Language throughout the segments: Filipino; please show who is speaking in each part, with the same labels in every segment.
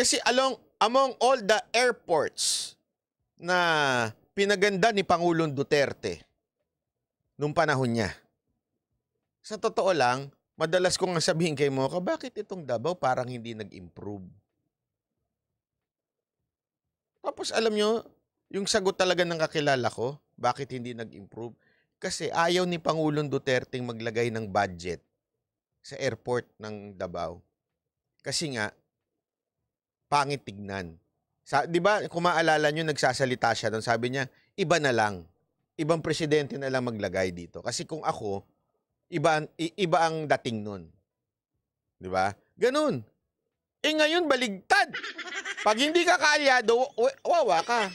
Speaker 1: Kasi along, among all the airports na pinaganda ni Pangulong Duterte nung panahon niya, sa totoo lang, madalas kong sabihin kay mo, bakit itong Davao parang hindi nag-improve? Tapos alam nyo, yung sagot talaga ng kakilala ko, bakit hindi nag-improve? Kasi ayaw ni Pangulong Duterte maglagay ng budget sa airport ng Davao. Kasi nga, pangit tignan. Sa, 'di ba, kung maalala niyo nagsasalita siya doon, sabi niya, iba na lang. Ibang presidente na lang maglagay dito. Kasi kung ako, iba iba ang dating noon. 'Di ba? Ganun. Eh ngayon baligtad. Pag hindi ka kaalyado, wawa ka.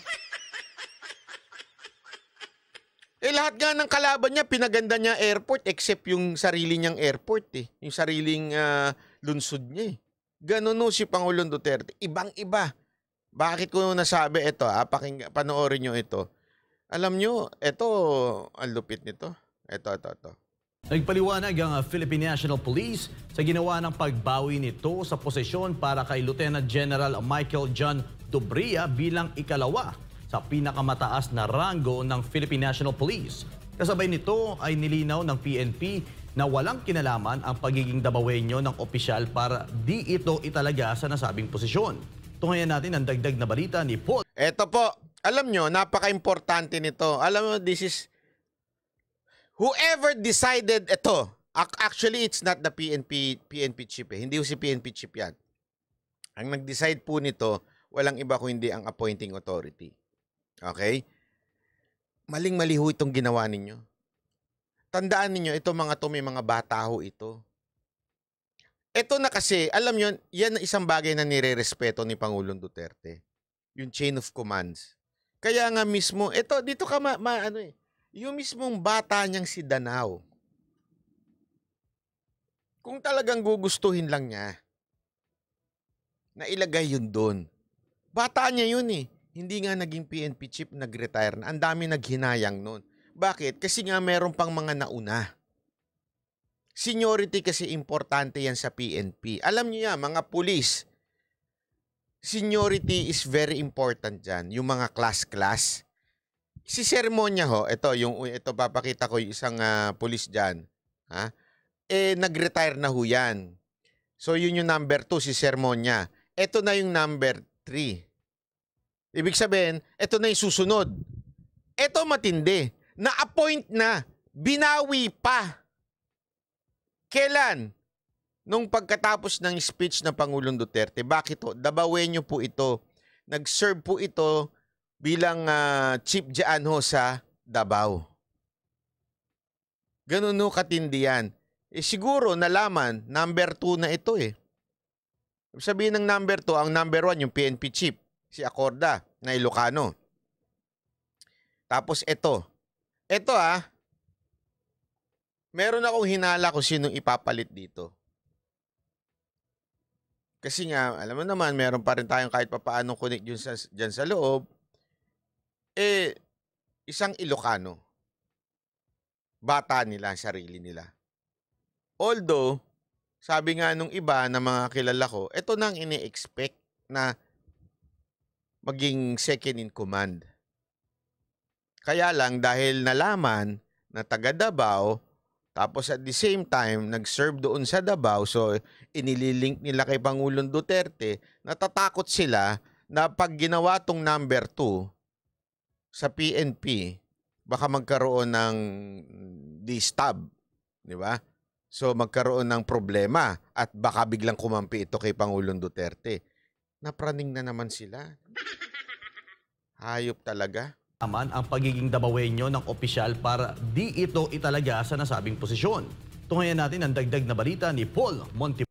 Speaker 1: Eh lahat nga ng kalaban niya, pinaganda niya airport except yung sarili niyang airport eh. Yung sariling uh, lunsod niya eh. Ganun no si Pangulong Duterte. Ibang-iba. Bakit ko nasabi ito? Ah, paking, panoorin nyo ito. Alam nyo, ito, ang lupit nito. Ito, ito, ito. Nagpaliwanag ang ah, Philippine National Police sa ginawa ng pagbawi nito sa posisyon para kay Lieutenant General Michael John Dobria bilang ikalawa sa pinakamataas na rango ng Philippine National Police. Kasabay nito ay nilinaw ng PNP na walang kinalaman ang pagiging dabawenyo ng opisyal para di ito italaga sa nasabing posisyon. Tungayan natin ang dagdag na balita ni Paul. Ito po, alam nyo, napaka-importante nito. Alam mo, this is... Whoever decided ito, actually, it's not the PNP, PNP chief Eh. Hindi si PNP chief yan. Ang nag-decide po nito, walang iba kundi ang appointing authority. Okay? Maling-mali ho itong ginawa ninyo tandaan niyo ito mga to may mga bata ho ito. Ito na kasi, alam yon yan isang bagay na nirerespeto ni Pangulong Duterte. Yung chain of commands. Kaya nga mismo, ito, dito ka ma, ma ano eh, yung mismong bata niyang si Danao. Kung talagang gugustuhin lang niya, na ilagay yun doon. Bata niya yun eh. Hindi nga naging PNP chief, nag-retire na. Ang dami naghinayang noon. Bakit? Kasi nga meron pang mga nauna. Seniority kasi importante yan sa PNP. Alam niyo yan, mga pulis, seniority is very important dyan. Yung mga class-class. Si seremonya ho, ito, yung, ito papakita ko yung isang uh, pulis dyan. Ha? Eh, nag-retire na ho yan. So, yun yung number 2, si seremonya. Ito na yung number 3. Ibig sabihin, ito na yung susunod. Ito matindi na-appoint na, binawi pa. Kailan? Nung pagkatapos ng speech ng Pangulong Duterte. Bakit po? Dabawenyo po ito. Nag-serve po ito bilang uh, chief dyan ho sa Davao. Ganun ho katindi yan. Eh, siguro nalaman, number 2 na ito eh. Sabihin ng number 2, ang number 1 yung PNP chief, si Acorda na Ilocano. Tapos ito, ito ah, meron akong hinala kung sinong ipapalit dito. Kasi nga, alam mo naman, meron pa rin tayong kahit papaano connect dyan sa, dyan sa loob. Eh, isang Ilocano. Bata nila, sarili nila. Although, sabi nga nung iba na mga kilala ko, ito nang ini-expect na maging second in command. Kaya lang dahil nalaman na taga Davao, tapos at the same time, nag-serve doon sa Davao, so inililink nila kay Pangulong Duterte, natatakot sila na pag ginawa tong number 2 sa PNP, baka magkaroon ng mm, distab, di ba? So magkaroon ng problema at baka biglang kumampi ito kay Pangulong Duterte. Napraning na naman sila. Hayop talaga
Speaker 2: naman ang pagiging
Speaker 1: dabawenyo ng opisyal para di ito italaga sa nasabing posisyon. Tungayan natin ang dagdag na balita ni Paul Monti.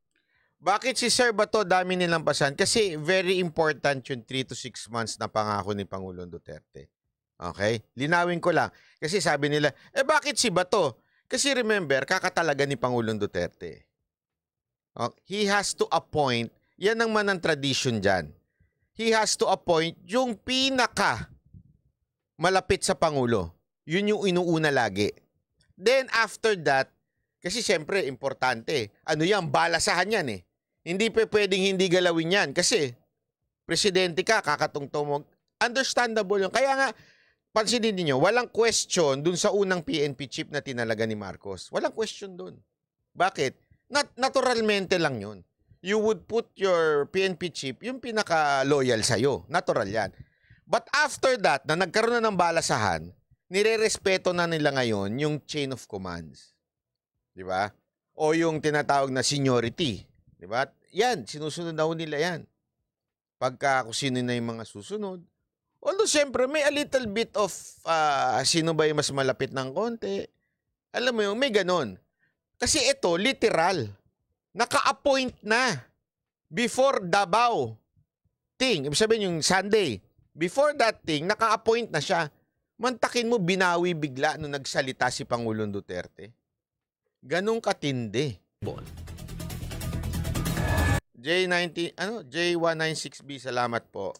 Speaker 1: Bakit si Sir Bato dami nilang pasan? Kasi very important yung 3 to 6 months na pangako ni Pangulong Duterte. Okay? Linawin ko lang. Kasi sabi nila, eh bakit si Bato? Kasi remember, kakatalaga ni Pangulong Duterte. Okay? Oh, he has to appoint, yan ang man ang tradition dyan. He has to appoint yung pinaka malapit sa Pangulo. Yun yung inuuna lagi. Then after that, kasi siyempre importante, ano yan, balasahan yan eh. Hindi pa pwedeng hindi galawin yan kasi presidente ka, kakatungtong mo. Understandable yun. Kaya nga, pansinin niyo, walang question dun sa unang PNP chip na tinalaga ni Marcos. Walang question dun. Bakit? Nat naturalmente lang yun. You would put your PNP chip, yung pinaka-loyal sa'yo. Natural yan. But after that, na nagkaroon na ng balasahan, nirerespeto na nila ngayon yung chain of commands. Di ba? O yung tinatawag na seniority. Di ba? Yan, sinusunod na nila yan. Pagka kung sino na yung mga susunod. Although, syempre, may a little bit of uh, sino ba yung mas malapit ng konti. Alam mo yung may ganon. Kasi ito, literal. Naka-appoint na before Davao thing. Ibig sabihin yung Sunday, Before that thing, naka-appoint na siya. Mantakin mo, binawi bigla nung nagsalita si Pangulong Duterte. Ganong katindi. Bon. J19, ano? J196B, salamat po.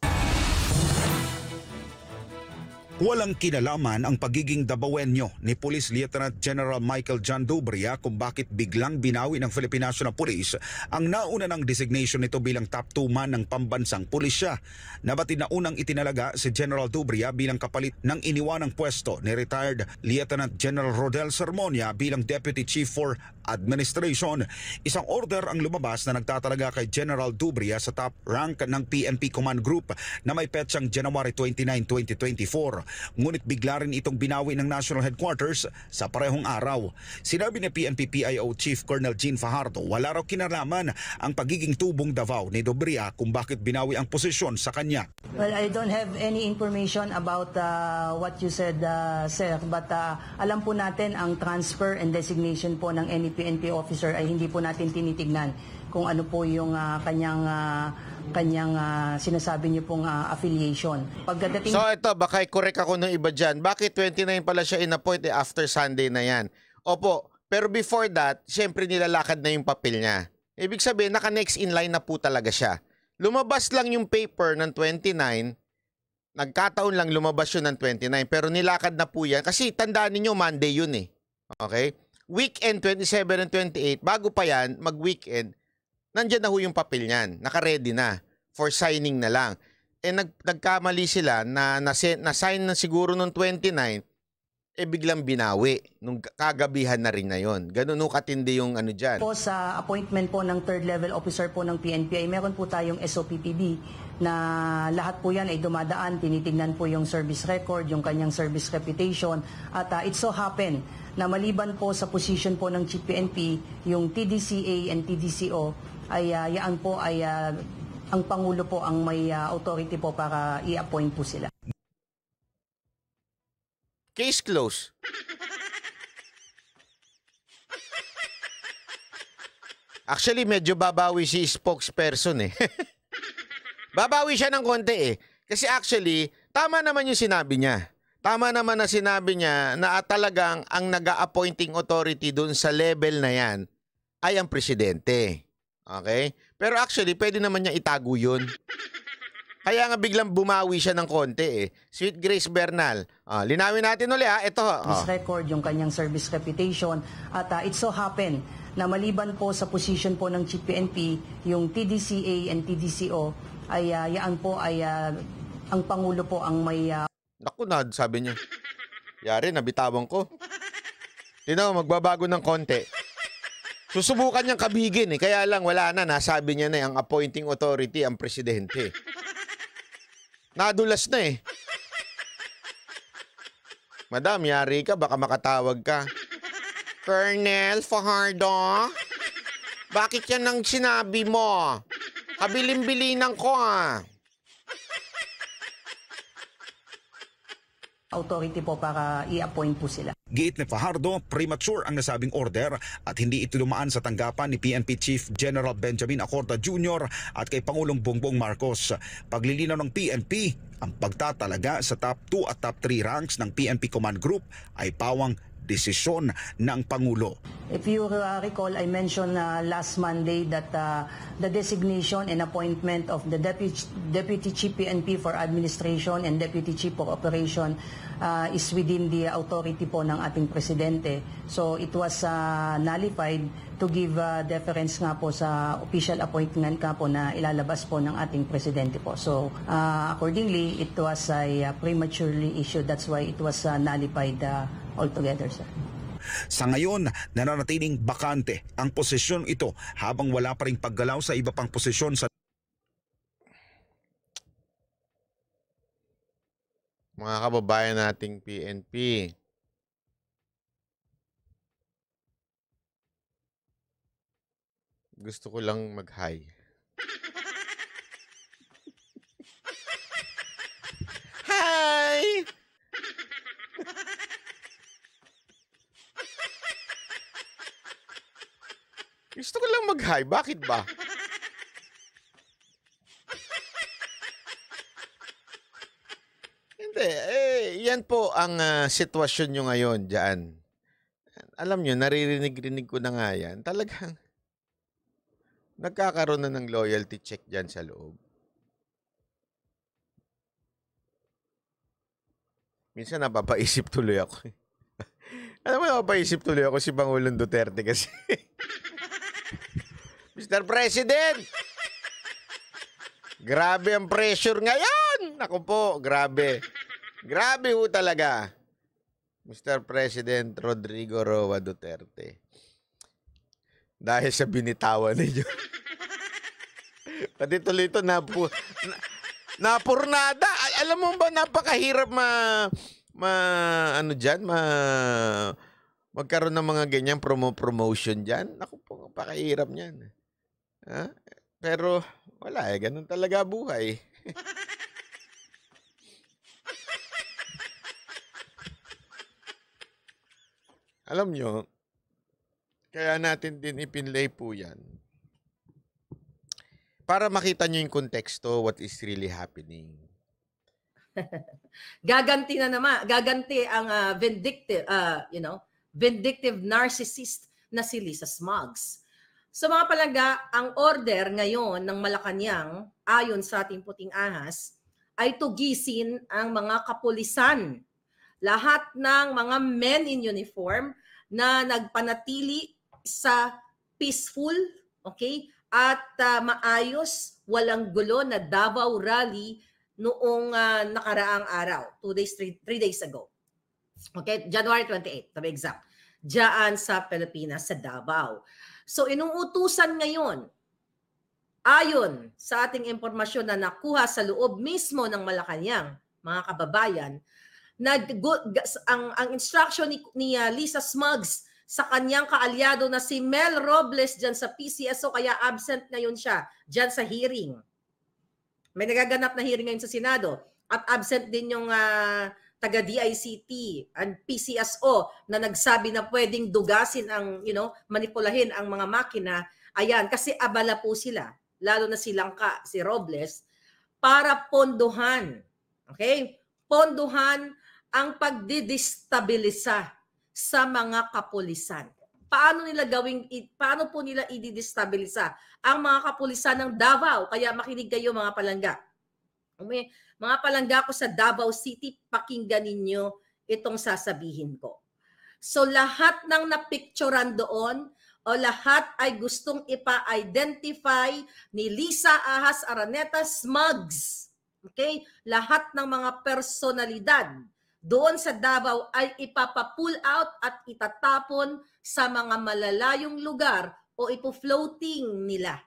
Speaker 2: Walang kinalaman ang pagiging dabawenyo ni Police Lieutenant General Michael John Dubria kung bakit biglang binawi ng Philippine National Police ang nauna ng designation nito bilang top 2 man ng pambansang pulisya. Nabati na unang itinalaga si General Dubria bilang kapalit ng iniwanang pwesto ni retired Lieutenant General Rodel Sermonia bilang Deputy Chief for Administration. Isang order ang lumabas na nagtatalaga kay General Dubria sa top rank ng PNP Command Group na may petsang January 29, 2024. Ngunit bigla rin itong binawi ng National Headquarters sa parehong araw. Sinabi ni PNP PIO Chief Colonel Gene Fajardo, wala raw kinalaman ang pagiging tubong Davao ni Dubria kung bakit binawi ang posisyon sa kanya.
Speaker 3: Well, I don't have any information about uh, what you said, uh, sir, but uh, alam po natin ang transfer and designation po ng NEP PNP officer ay hindi po natin tinitignan kung ano po yung uh, kanyang uh, kanyang uh, sinasabi niyo pong uh, affiliation. Pagdating So
Speaker 1: ito baka correct ako ng iba diyan. Bakit 29 pala siya inappoint eh, after Sunday na 'yan? Opo, pero before that, syempre nilalakad na yung papel niya. Ibig sabihin naka next in line na po talaga siya. Lumabas lang yung paper ng 29 Nagkataon lang lumabas yun ng 29 pero nilakad na po yan kasi tandaan niyo Monday yun eh. Okay? weekend 27 and 28, bago pa yan, mag-weekend, nandyan na ho yung papel niyan. Naka-ready na for signing na lang. Eh nag, nagkamali sila na na-sign na, na siguro nung 29, eh biglang binawi nung kagabihan na rin na yon. Ganun ho katindi yung ano dyan. Po
Speaker 3: sa appointment po ng third level officer po ng PNP ay meron po tayong SOPPB na lahat po yan ay dumadaan, Tinitignan po yung service record, yung kanyang service reputation at uh, it so happen na maliban po sa position po ng Chief yung TDCA and TDCO, ay uh, yaan po ay uh, ang Pangulo po ang may uh, authority po para i-appoint po sila.
Speaker 1: Case closed. Actually, medyo babawi si spokesperson eh. babawi siya ng konti eh. Kasi actually, tama naman yung sinabi niya. Tama naman na sinabi niya na talagang ang nag-appointing authority doon sa level na yan ay ang presidente. Okay? Pero actually, pwede naman niya itago yun. Kaya nga biglang bumawi siya ng konti eh. Sweet Grace Bernal. Uh, linawin natin
Speaker 3: uli ah. Ito. Uh. Ah. record yung kanyang service reputation. At uh, it so happened na maliban po sa position po ng GPNP, yung TDCA and TDCO, ay uh, yan po ay uh, ang Pangulo po ang may... Uh,
Speaker 1: Naku, Nad, sabi niya. Yari, nabitawan ko. Tinaw, magbabago ng konti. Susubukan niyang kabigin eh. Kaya lang, wala na. Nasabi niya na eh, ang appointing authority, ang presidente. Nadulas na eh. Madam, yari ka. Baka makatawag ka. Colonel Fajardo, bakit yan ang sinabi mo? Kabilin-bilinan ko ah.
Speaker 3: authority po para i-appoint po sila.
Speaker 2: Giit ni Fajardo, premature ang nasabing order at hindi ito dumaan sa tanggapan ni PNP Chief General Benjamin Acorda Jr. at kay Pangulong Bongbong Marcos. Paglilinaw ng PNP, ang pagtatalaga sa top 2 at top 3 ranks ng PNP Command Group ay pawang desisyon ng Pangulo.
Speaker 3: If you uh, recall, I mentioned uh, last Monday that uh, the designation and appointment of the Deputy, Deputy Chief PNP for Administration and Deputy Chief for Operation uh, is within the authority po ng ating presidente. So it was uh, nullified to give uh, deference nga po sa official appointment ka po na ilalabas po ng ating presidente po. So uh, accordingly, it was a uh, prematurely issued. That's why it was uh, nullified uh, altogether, sir.
Speaker 2: Sa ngayon, nananatiling bakante ang posisyon ito habang wala pa ring paggalaw sa iba pang posisyon sa
Speaker 1: mga kababayan nating PNP. Gusto ko lang mag-hi.
Speaker 3: Hi!
Speaker 1: Gusto ko lang mag-hi. Bakit ba? Siyempre, eh, yan po ang uh, sitwasyon nyo ngayon dyan. Alam nyo, naririnig-rinig ko na nga yan. Talagang nagkakaroon na ng loyalty check dyan sa loob. Minsan napapaisip tuloy ako. Eh. Alam mo, napapaisip tuloy ako si Pangulong Duterte kasi. Mr. President! Grabe ang pressure ngayon! Ako po, grabe. Grabe ho talaga. Mr. President Rodrigo Roa Duterte. Dahil sa binitawan ninyo. Pati tuloy ito, napu, na, napurnada. Ay, alam mo ba, napakahirap ma, ma, ano dyan, ma, magkaroon ng mga ganyang promo-promotion dyan. Naku po, napakahirap niyan. Ha? Pero, wala eh, ganun talaga buhay. Alam nyo, kaya natin din ipinlay po yan. Para makita nyo yung konteksto, what is really happening.
Speaker 4: gaganti na naman, gaganti ang uh, vindictive, uh, you know, vindictive narcissist na si Lisa Smugs. Sa so, mga palaga, ang order ngayon ng Malacanang ayon sa ating puting ahas ay tugisin ang mga kapulisan lahat ng mga men in uniform na nagpanatili sa peaceful, okay? At uh, maayos, walang gulo na Davao rally noong uh, nakaraang araw, two days, three, three days ago. Okay, January 28, to be exact. Diyan sa Pilipinas, sa Davao. So inuutusan ngayon, ayon sa ating impormasyon na nakuha sa loob mismo ng Malacanang, mga kababayan, na good, ang, ang instruction ni, ni uh, Lisa Smugs sa kanyang kaalyado na si Mel Robles dyan sa PCSO kaya absent ngayon siya dyan sa hearing. May nagaganap na hearing ngayon sa Senado at absent din yung uh, taga DICT and PCSO na nagsabi na pwedeng dugasin ang you know manipulahin ang mga makina ayan kasi abala po sila lalo na si Langka si Robles para ponduhan okay ponduhan ang pagdidestabilisa sa mga kapulisan. Paano nila gawing paano po nila ididestabilisa ang mga kapulisan ng Davao? Kaya makinig kayo mga palangga. May, mga palangga ko sa Davao City, pakinggan ninyo itong sasabihin ko. So lahat ng napicturan doon, o lahat ay gustong ipa-identify ni Lisa Ahas Araneta Smugs Okay? Lahat ng mga personalidad doon sa Davao ay ipapapull out at itatapon sa mga malalayong lugar o ipo-floating nila.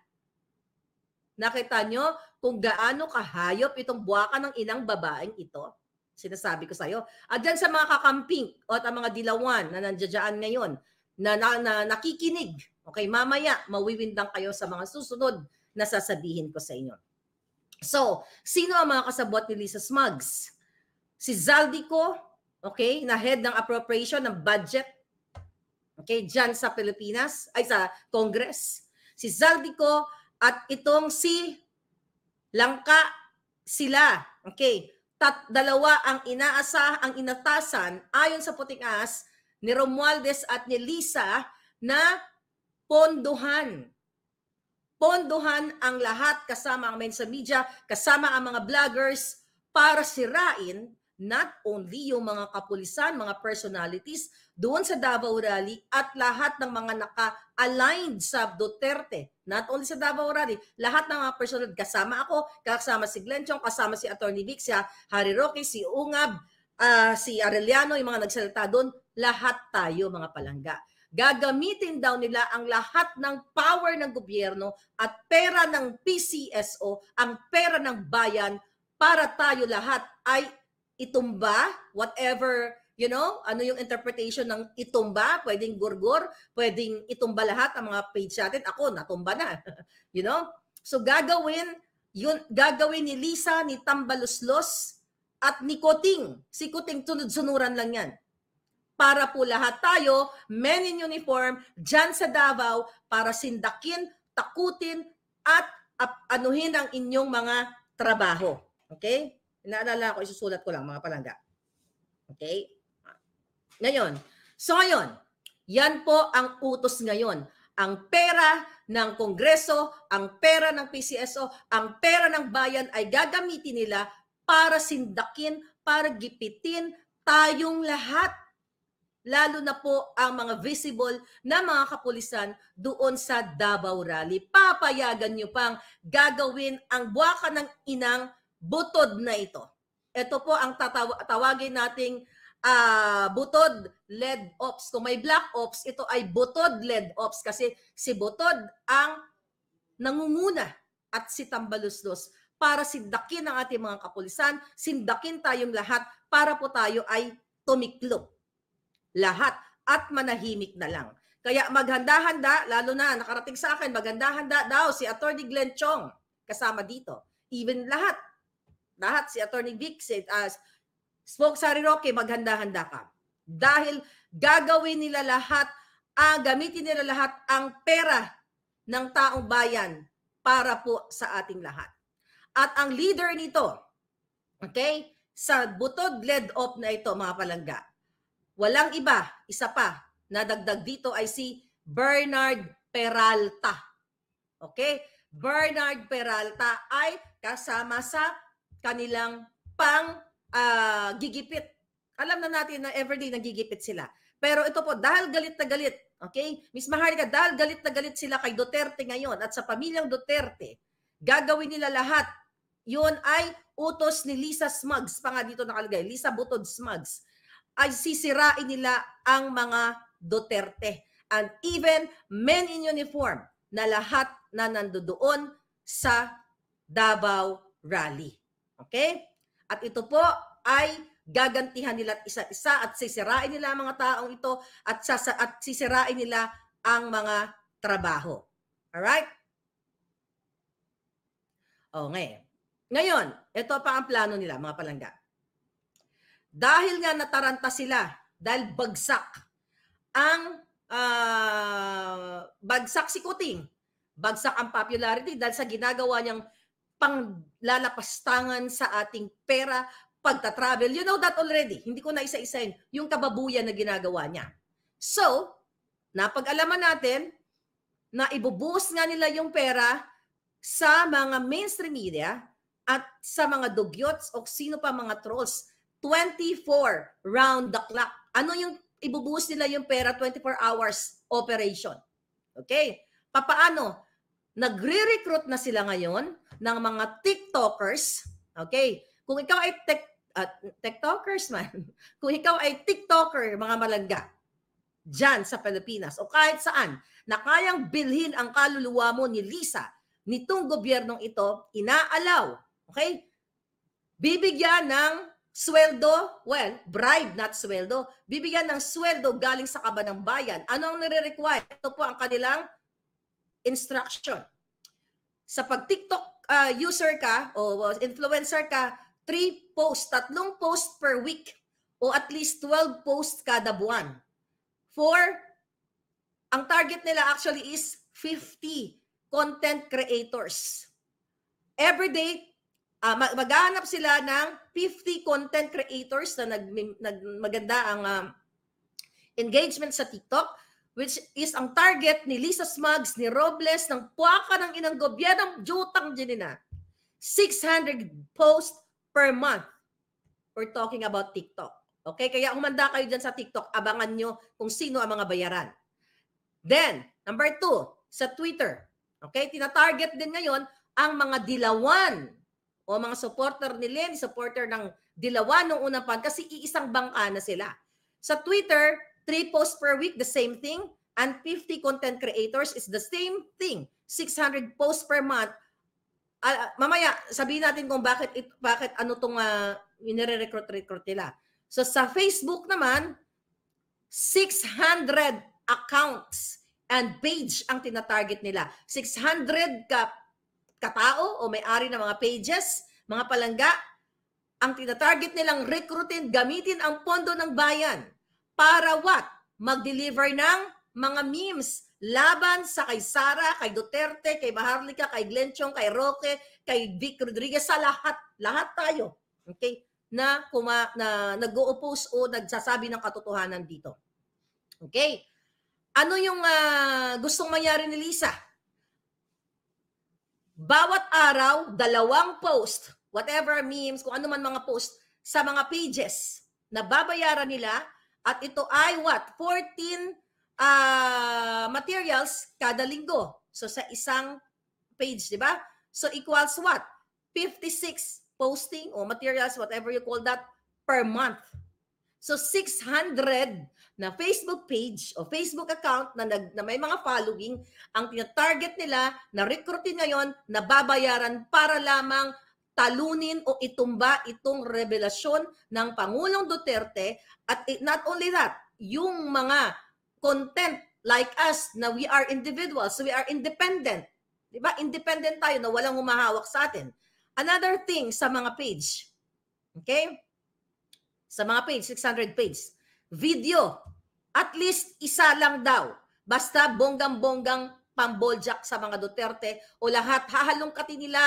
Speaker 4: Nakita nyo kung gaano kahayop itong buwaka ng inang babaeng ito? Sinasabi ko sa'yo. At dyan sa mga kakamping o at ang mga dilawan na nandiyadyaan ngayon na, na, na nakikinig. Okay, mamaya mawiwindang kayo sa mga susunod na sasabihin ko sa inyo. So, sino ang mga kasabot ni Lisa Smugs? Si Zaldico, okay, na head ng appropriation ng budget, okay, dyan sa Pilipinas, ay sa Congress. Si Zaldico at itong si Langka sila, okay, tat, dalawa ang inaasa, ang inatasan ayon sa puting as ni Romualdez at ni Lisa na pondohan ponduhan ang lahat kasama ang sa media, kasama ang mga vloggers para sirain not only yung mga kapulisan, mga personalities doon sa Davao Rally at lahat ng mga naka-aligned sa Duterte. Not only sa Davao Rally, lahat ng mga personal kasama ako, kasama si Glenn Chong, kasama si Attorney Vic, si Harry Roque, si Ungab, uh, si Arellano, yung mga nagsalita doon, lahat tayo mga palangga gagamitin daw nila ang lahat ng power ng gobyerno at pera ng PCSO, ang pera ng bayan para tayo lahat ay itumba, whatever, you know, ano yung interpretation ng itumba, pwedeng gurgur, pwedeng itumba lahat ang mga page natin. Ako, natumba na, you know? So gagawin, yun, gagawin ni Lisa, ni Tambaluslos, at ni Koting. Si Koting, tunod-sunuran lang yan para po lahat tayo, men in uniform, dyan sa Davao, para sindakin, takutin, at anuhin ang inyong mga trabaho. Okay? Naalala ko, isusulat ko lang mga palangga. Okay? Ngayon, so ngayon, yan po ang utos ngayon. Ang pera ng Kongreso, ang pera ng PCSO, ang pera ng bayan ay gagamitin nila para sindakin, para gipitin tayong lahat lalo na po ang mga visible na mga kapulisan doon sa Davao Rally. Papayagan nyo pang gagawin ang buwaka ng inang butod na ito. Ito po ang tataw- tawagin nating uh, butod led ops. Kung may black ops, ito ay butod led ops kasi si butod ang nangunguna at si Tambalusdos para sindakin ang ating mga kapulisan, sindakin tayong lahat para po tayo ay tumiklop lahat at manahimik na lang. Kaya maghanda-handa, lalo na nakarating sa akin, maghanda-handa daw si Attorney Glenn Chong kasama dito. Even lahat, lahat si Attorney Vic, si, uh, ah, Spokesari Roque, maghanda-handa ka. Dahil gagawin nila lahat, ah, gamitin nila lahat ang pera ng taong bayan para po sa ating lahat. At ang leader nito, okay, sa butod led off na ito mga palangga, Walang iba, isa pa, nadagdag dito ay si Bernard Peralta. Okay? Bernard Peralta ay kasama sa kanilang pang uh, gigipit. Alam na natin na everyday nagigipit sila. Pero ito po, dahil galit na galit, okay? Miss Maharlika, dahil galit na galit sila kay Duterte ngayon at sa pamilyang Duterte, gagawin nila lahat. Yun ay utos ni Lisa Smugs, pa nga dito nakalagay, Lisa Butod Smugs, ay sisirain nila ang mga Duterte and even men in uniform na lahat na nandoon sa Davao Rally. Okay? At ito po ay gagantihan nila isa-isa at sisirain nila ang mga taong ito at, sasa- at sisirain nila ang mga trabaho. Alright? O, okay. ngayon. Ngayon, ito pa ang plano nila, mga palangga. Dahil nga nataranta sila, dahil bagsak ang uh, bagsak si Kuting, bagsak ang popularity dahil sa ginagawa niyang panglalapastangan sa ating pera pagta-travel. You know that already. Hindi ko na isa-isahin yung kababuyan na ginagawa niya. So, napag-alaman natin na ibubuhos nga nila yung pera sa mga mainstream media at sa mga dugyots o sino pa mga trolls 24 round the clock. Ano yung ibubuhos nila yung pera 24 hours operation. Okay? Papaano? Nagre-recruit na sila ngayon ng mga TikTokers. Okay? Kung ikaw ay tech, ah, uh, TikTokers man, kung ikaw ay TikToker, mga malangga, dyan sa Pilipinas o kahit saan, na kayang bilhin ang kaluluwa mo ni Lisa, nitong gobyernong ito, inaalaw. Okay? Bibigyan ng Sweldo? Well, bribe, not sweldo. Bibigyan ng sweldo galing sa kaba ng bayan. Ano ang nire-require? Ito po ang kanilang instruction. Sa pag-TikTok uh, ah, user ka o influencer ka, three posts, tatlong posts per week o at least 12 posts kada buwan. Four, ang target nila actually is 50 content creators. Every day, uh, ah, maghanap sila ng 50 content creators na nag, nag maganda ang um, engagement sa TikTok which is ang target ni Lisa Smugs, ni Robles, ng puwaka ng inang gobyerno, jutang Janina. 600 posts per month. We're talking about TikTok. Okay? Kaya umanda kayo dyan sa TikTok. Abangan nyo kung sino ang mga bayaran. Then, number two, sa Twitter. Okay? Tinatarget din ngayon ang mga dilawan o mga supporter ni Len, supporter ng Dilawa nung unang pan kasi iisang bangka na sila. Sa Twitter, 3 posts per week, the same thing. And 50 content creators is the same thing. 600 posts per month. Uh, mamaya, sabihin natin kung bakit it, bakit ano tong uh, ah, inire-recruit-recruit nila. So sa Facebook naman, 600 accounts and page ang tinatarget nila. 600 ka katao o may-ari ng mga pages, mga palangga, ang tinatarget nilang recruitin, gamitin ang pondo ng bayan. Para what? Mag-deliver ng mga memes laban sa kay Sara, kay Duterte, kay Maharlika, kay Glenchong, kay Roque, kay Vic Rodriguez, sa lahat. Lahat tayo. Okay? Na, kuma, na nag-oppose o nagsasabi ng katotohanan dito. Okay? Ano yung uh, gustong mangyari ni Lisa? bawat araw, dalawang post, whatever memes, kung ano man mga post, sa mga pages na babayaran nila at ito ay what? 14 uh, ah, materials kada linggo. So sa isang page, di ba? So equals what? 56 posting or materials, whatever you call that, per month. So 600 na Facebook page o Facebook account na, nag, na may mga following ang tina-target nila na recruitin ngayon na babayaran para lamang talunin o itumba itong revelasyon ng Pangulong Duterte at not only that, yung mga content like us na we are individuals, so we are independent. 'Di ba? Independent tayo na walang humahawak sa atin. Another thing sa mga page. Okay? sa mga page, 600 page. Video, at least isa lang daw. Basta bonggang-bonggang pamboljak sa mga Duterte o lahat hahalongkati nila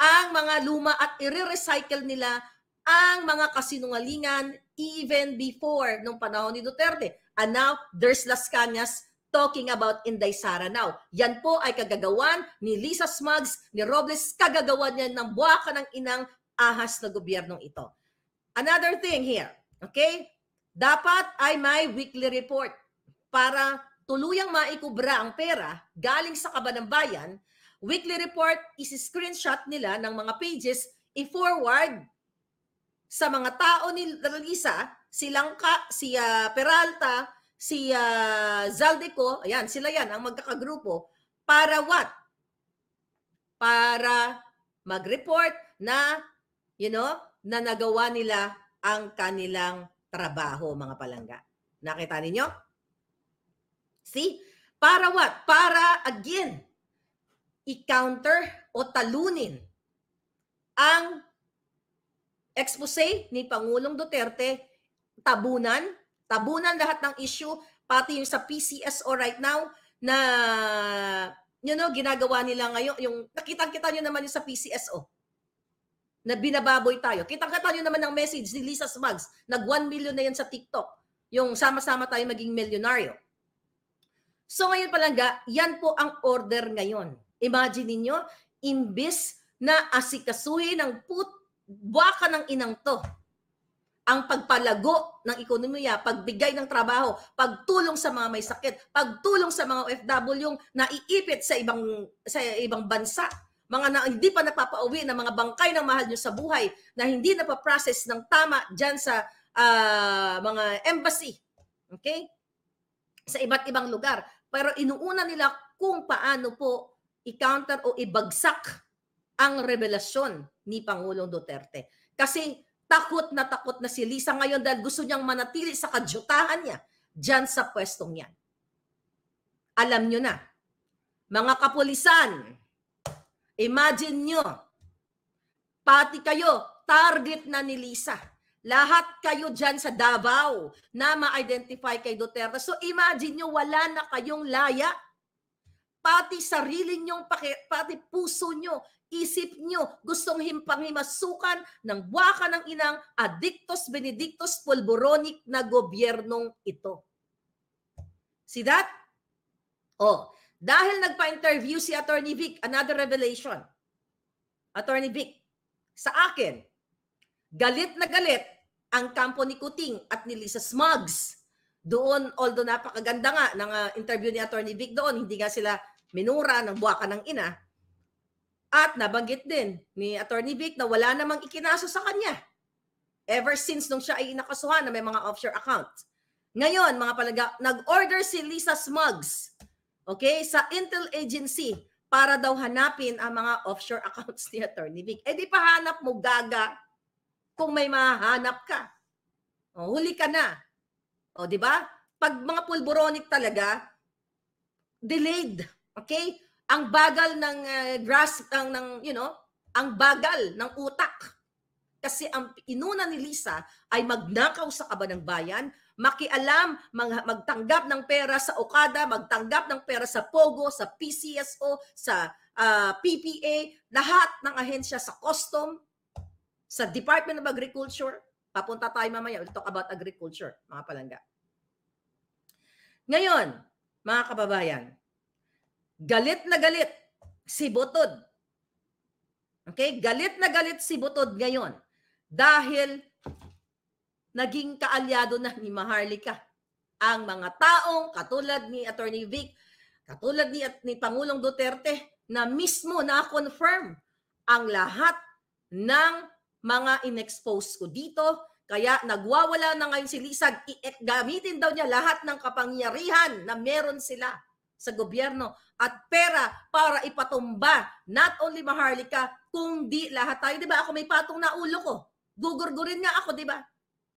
Speaker 4: ang mga luma at i-recycle nila ang mga kasinungalingan even before nung panahon ni Duterte. And now, there's Las Cañas talking about Inday Sara now. Yan po ay kagagawan ni Lisa Smugs, ni Robles, kagagawan niya ng buwaka ng inang ahas na gobyernong ito. Another thing here, okay? Dapat ay may weekly report para tuluyang maikubra ang pera galing sa kaba ng bayan. Weekly report, isi-screenshot nila ng mga pages, i-forward sa mga tao ni Lisa, si Langka, si uh, Peralta, si uh, ah, Zaldeco, ayan, sila yan ang magkakagrupo, para what? Para mag-report na, you know, na nagawa nila ang kanilang trabaho, mga palangga. Nakita ninyo? See? Para what? Para, again, i-counter o talunin ang expose ni Pangulong Duterte, tabunan, tabunan lahat ng issue, pati yung sa PCSO right now, na, you know, ginagawa nila ngayon, yung, nakita-kita nyo naman yung sa PCSO na binababoy tayo. Kitang-kita nyo naman ng message ni Lisa Smugs. Nag 1 million na yan sa TikTok. Yung sama-sama tayo maging milyonaryo. So ngayon palangga, yan po ang order ngayon. Imagine ninyo, imbis na asikasuhin ng put, baka ng inang to, ang pagpalago ng ekonomiya, pagbigay ng trabaho, pagtulong sa mga may sakit, pagtulong sa mga OFW yung naiipit sa ibang sa ibang bansa mga na, hindi pa napapauwi ng mga bangkay ng mahal nyo sa buhay na hindi napaprocess ng tama dyan sa uh, mga embassy. Okay? Sa iba't ibang lugar. Pero inuuna nila kung paano po i-counter o ibagsak ang revelasyon ni Pangulong Duterte. Kasi takot na takot na si Lisa ngayon dahil gusto niyang manatili sa kadyutahan niya dyan sa pwestong yan. Alam niyo na, mga kapulisan, Imagine nyo, pati kayo, target na ni Lisa. Lahat kayo dyan sa Davao na ma-identify kay Duterte. So imagine nyo, wala na kayong laya. Pati sarili nyong, pati puso nyo, isip nyo, gustong himpang-himasukan ng waka ng inang Adictus Benedictos Polboronic na gobyernong ito. See that? Oh, dahil nagpa-interview si Attorney Vic, another revelation. Attorney Vic, sa akin, galit na galit ang kampo ni Kuting at ni Lisa Smugs. Doon, although napakaganda nga ng uh, interview ni Attorney Vic doon, hindi nga sila minura ng buwaka ng ina. At nabanggit din ni Attorney Vic na wala namang ikinaso sa kanya ever since nung siya ay inakasuhan na may mga offshore account. Ngayon, mga palaga, nag-order si Lisa Smugs okay, sa Intel Agency para daw hanapin ang mga offshore accounts ni Attorney Vic. Eh di pahanap mo gaga kung may mahanap ka. O, oh, huli ka na. O, oh, di ba? Pag mga pulboronic talaga, delayed. Okay? Ang bagal ng uh, grasp, ang, ng, you know, ang bagal ng utak. Kasi ang inuna ni Lisa ay magnakaw sa kaba ng bayan, makialam, magtanggap ng pera sa Okada, magtanggap ng pera sa Pogo, sa PCSO, sa uh, ah, PPA, lahat ng ahensya sa custom, sa Department of Agriculture. Papunta tayo mamaya, we'll talk about agriculture, mga palangga. Ngayon, mga kababayan, galit na galit si Butod. Okay? Galit na galit si Butod ngayon dahil naging kaalyado na ni Maharlika ang mga taong katulad ni Attorney Vic, katulad ni, at, ni Pangulong Duterte na mismo na-confirm ang lahat ng mga inexpose ko dito. Kaya nagwawala na ngayon si Lisag. I- gamitin daw niya lahat ng kapangyarihan na meron sila sa gobyerno at pera para ipatumba not only Maharlika, kundi lahat tayo. Di ba ako may patong na ulo ko? Gugurgurin nga ako, di ba?